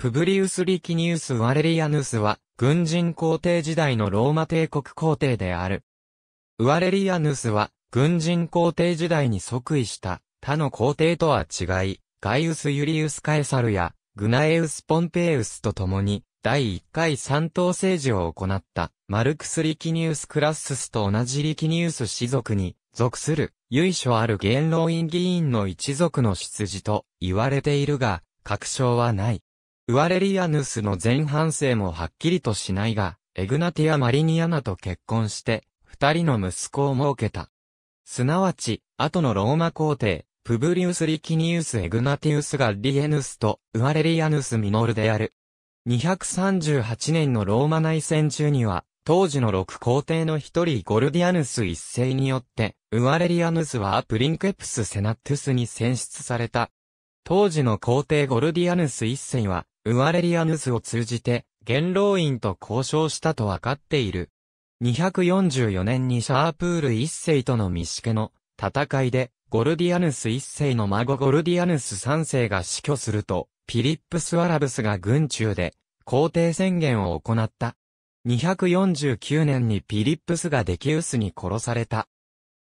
プブリウス・リキニウス・ワレリアヌスは、軍人皇帝時代のローマ帝国皇帝である。ワレリアヌスは、軍人皇帝時代に即位した他の皇帝とは違い、ガイウス・ユリウス・カエサルや、グナエウス・ポンペイウスと共に、第1回三党政治を行った、マルクス・リキニウス・クラッススと同じリキニウス氏族に、属する、由緒ある元老院議員の一族の出自と言われているが、確証はない。ウアレリアヌスの前半生もはっきりとしないが、エグナティア・マリニアナと結婚して、二人の息子を設けた。すなわち、後のローマ皇帝、プブリウス・リキニウス・エグナティウス・ガッリエヌスと、ウアレリアヌス・ミノルである。238年のローマ内戦中には、当時の六皇帝の一人ゴルディアヌス一世によって、ウアレリアヌスはプリンクエプス・セナトゥスに選出された。当時の皇帝ゴルディアヌス一世は、ウアレリアヌスを通じて、元老院と交渉したと分かっている。244年にシャープール一世との見しけの戦いで、ゴルディアヌス一世の孫ゴルディアヌス三世が死去すると、ピリップス・アラブスが軍中で、皇帝宣言を行った。249年にピリップスがデキウスに殺された。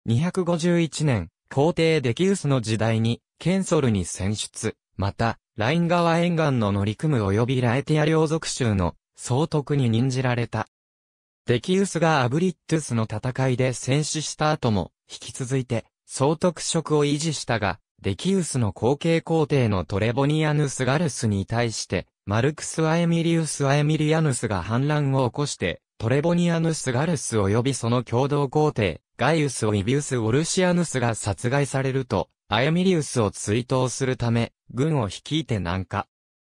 251年、皇帝デキウスの時代に、ケンソルに選出。また、ライン川沿岸の乗組及びラエティア領属州の総督に任じられた。デキウスがアブリッドゥスの戦いで戦死した後も、引き続いて、総督職を維持したが、デキウスの後継皇帝のトレボニアヌス・ガルスに対して、マルクス・アエミリウス・アエミリアヌスが反乱を起こして、トレボニアヌス・ガルス及びその共同皇帝、ガイウス・オイビウス・オルシアヌスが殺害されると、アエミリウスを追悼するため、軍を率いて南下。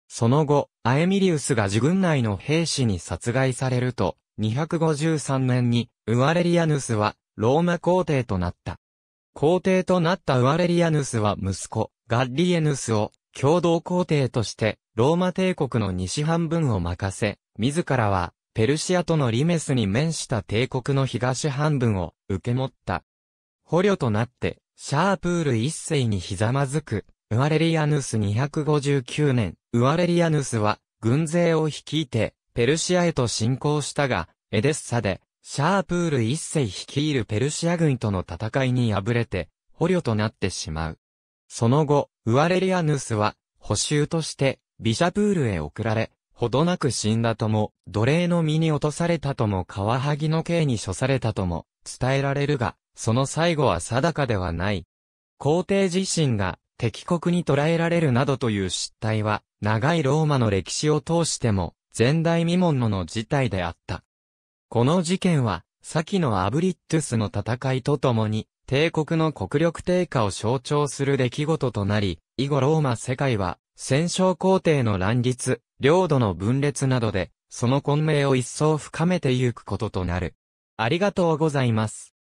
その後、アエミリウスが自軍内の兵士に殺害されると、253年に、ウアレリアヌスは、ローマ皇帝となった。皇帝となったウアレリアヌスは息子、ガッリエヌスを、共同皇帝として、ローマ帝国の西半分を任せ、自らは、ペルシアとのリメスに面した帝国の東半分を受け持った。捕虜となって、シャープール一世にひざまずく、ウアレリアヌス259年、ウアレリアヌスは、軍勢を率いて、ペルシアへと侵攻したが、エデッサで、シャープール一世率いるペルシア軍との戦いに敗れて、捕虜となってしまう。その後、ウアレリアヌスは、補修として、ビシャプールへ送られ、ほどなく死んだとも、奴隷の身に落とされたとも、カワハギの刑に処されたとも、伝えられるが、その最後は定かではない。皇帝自身が敵国に捕らえられるなどという失態は、長いローマの歴史を通しても、前代未聞のの事態であった。この事件は、先のアブリットスの戦いとともに、帝国の国力低下を象徴する出来事となり、以後ローマ世界は、戦勝皇帝の乱立、領土の分裂などで、その混迷を一層深めてゆくこととなる。ありがとうございます。